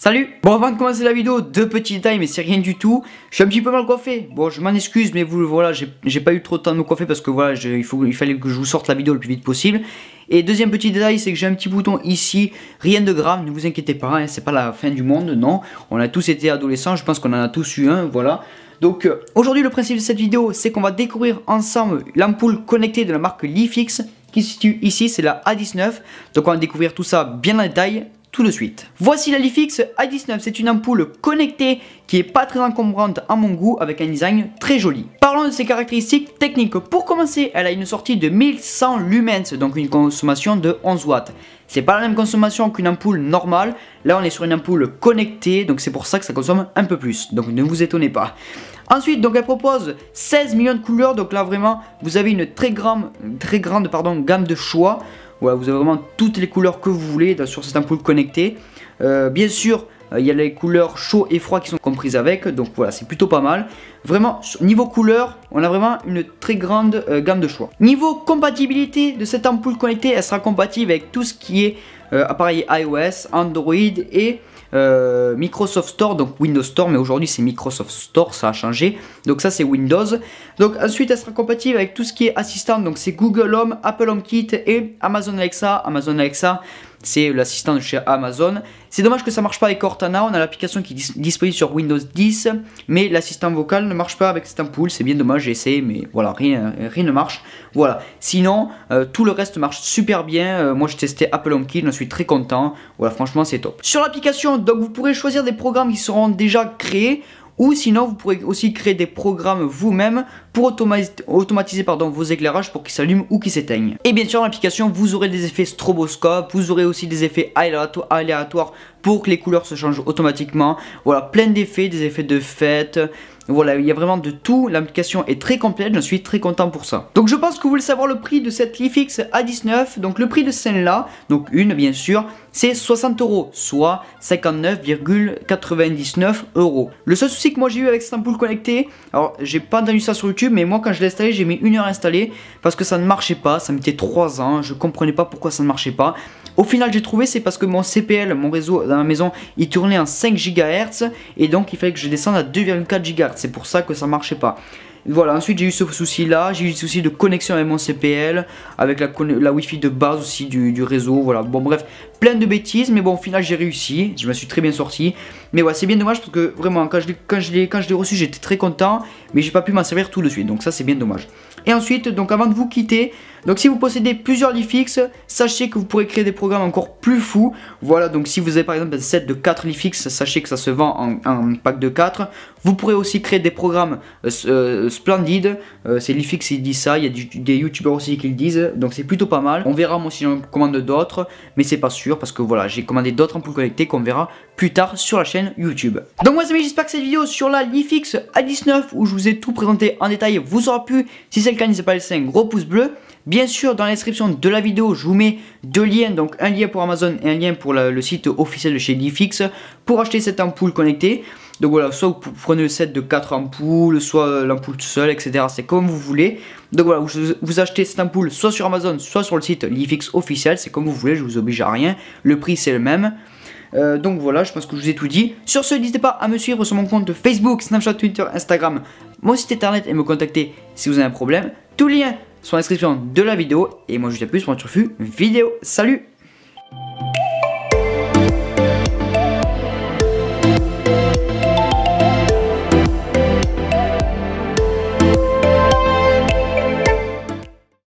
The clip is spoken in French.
Salut Bon avant de commencer la vidéo, deux petits détails mais c'est rien du tout. Je suis un petit peu mal coiffé. Bon je m'en excuse mais vous voilà, j'ai pas eu trop de temps de me coiffer parce que voilà, il, fallait que je vous sorte la vidéo le plus vite possible. Et deuxième petit détail, c'est que j'ai un petit bouton ici, rien de grave, ne vous inquiétez pas, hein, c'est pas la fin du monde, non. On a tous été adolescents, je pense qu'on en a tous eu un, voilà. Donc euh, aujourd'hui le principe de cette vidéo, c'est qu'on va découvrir ensemble l'ampoule connectée de la marque Lifix qui se situe ici, c'est la A19. Donc on va découvrir tout ça bien en détail, tout de suite. Voici la Lifix a 19 c'est une ampoule connectée qui est pas très encombrante à mon goût avec un design très joli. Parlons de ses caractéristiques techniques. Pour commencer, elle a une sortie de 1100 lumens, donc une consommation de 11 watts. C'est pas la même consommation qu'une ampoule normale. Là, on est sur une ampoule connectée, donc c'est pour ça que ça consomme un peu plus. Donc ne vous étonnez pas. Ensuite, donc elle propose 16 millions de couleurs. Donc là, vraiment, vous avez une très grande, très grande pardon, gamme de choix vous avez vraiment toutes les couleurs que vous voulez sur cette ampoule connectée. Euh, bien sûr, euh, il y a les couleurs chaud et froid qui sont comprises avec, donc voilà, c'est plutôt pas mal. Vraiment, niveau couleur, on a vraiment une très grande euh, gamme de choix. Niveau compatibilité de cette ampoule connectée, elle sera compatible avec tout ce qui est euh, appareil iOS, Android et euh, Microsoft Store, donc Windows Store, mais aujourd'hui c'est Microsoft Store, ça a changé. Donc ça c'est Windows. Donc ensuite elle sera compatible avec tout ce qui est assistant, donc c'est Google Home, Apple HomeKit et Amazon Alexa. Amazon Alexa, c'est l'assistant de chez Amazon. C'est dommage que ça marche pas avec Cortana, on a l'application qui est disponible sur Windows 10, mais l'assistant vocal ne marche pas avec ampoule c'est bien dommage, j'ai essayé, mais voilà, rien, rien ne marche. Voilà, sinon, euh, tout le reste marche super bien, moi j'ai testé Apple HomeKit, suis très content. Voilà, franchement, c'est top. Sur l'application, donc vous pourrez choisir des programmes qui seront déjà créés ou sinon vous pourrez aussi créer des programmes vous-même pour automatiser, pardon, vos éclairages pour qu'ils s'allument ou qu'ils s'éteignent. Et bien sûr, l'application, vous aurez des effets stroboscope, vous aurez aussi des effets aléatoires pour que les couleurs se changent automatiquement. Voilà, plein d'effets, des effets de fête, voilà, il y a vraiment de tout, l'application est très complète, je suis très content pour ça. Donc je pense que vous voulez savoir le prix de cette Lifix A19, donc le prix de celle-là, donc une bien sûr, c'est 60 euros, soit 59,99 euros. Le seul souci que moi j'ai eu avec cette ampoule connectée, alors j'ai pas entendu ça sur YouTube, mais moi quand je l'ai installé, j'ai mis une heure à installer parce que ça ne marchait pas, ça mettait 3 ans, je comprenais pas pourquoi ça ne marchait pas. Au final, j'ai trouvé, c'est parce que mon CPL, mon réseau dans la maison, il tournait en 5 GHz et donc il fallait que je descende à 2,4 GHz. C'est pour ça que ça marchait pas. Voilà, ensuite j'ai eu ce souci là, j'ai eu ce souci de connexion avec mon CPL, avec la, la Wi-Fi de base aussi du, du réseau, voilà. Bon bref, plein de bêtises, mais bon, au final, j'ai réussi. Je me suis très bien sorti. Mais ouais, c'est bien dommage parce que vraiment, quand je l'ai, reçu, j'étais très content, mais j'ai pas pu m'en servir tout de suite. Donc ça, c'est bien dommage. Et ensuite, donc avant de vous quitter, donc si vous possédez plusieurs lits sachez que vous pourrez créer des programmes encore plus fous. Voilà, donc si vous avez par exemple un set de 4 Lifix sachez que ça se vend en, pack de 4. Vous pourrez aussi créer des programmes euh, euh, splendides. Euh, c'est l'IFX qui dit ça, il y a des youtubeurs aussi qui le disent, donc c'est plutôt pas mal. On verra moi si j'en commande d'autres, mais c'est pas sûr parce que voilà j'ai commandé d'autres ampoules connectées qu'on verra plus tard sur la chaîne YouTube. Donc moi amis j'espère que cette vidéo sur la Lifix A19 où je vous ai tout présenté en détail vous aura plu. Si c'est le cas n'hésitez pas à laisser un gros pouce bleu. Bien sûr dans la description de la vidéo je vous mets deux liens donc un lien pour Amazon et un lien pour le site officiel de chez Lifix pour acheter cette ampoule connectée. Donc voilà, soit vous prenez le set de 4 ampoules, soit euh, l'ampoule seule, etc. C'est comme vous voulez. Donc voilà, vous, achetez cette ampoule soit sur Amazon, soit sur le site Lifix officiel, c'est comme vous voulez, je vous oblige à rien. Le prix c'est le même. Euh, donc voilà, je pense que je vous ai tout dit. Sur ce, n'hésitez pas à me suivre sur mon compte Facebook, Snapchat, Twitter, Instagram, mon site internet et me contacter si vous avez un problème. Tous les liens sont en description de la vidéo. Et moi je vous dis à plus pour un vidéo. Salut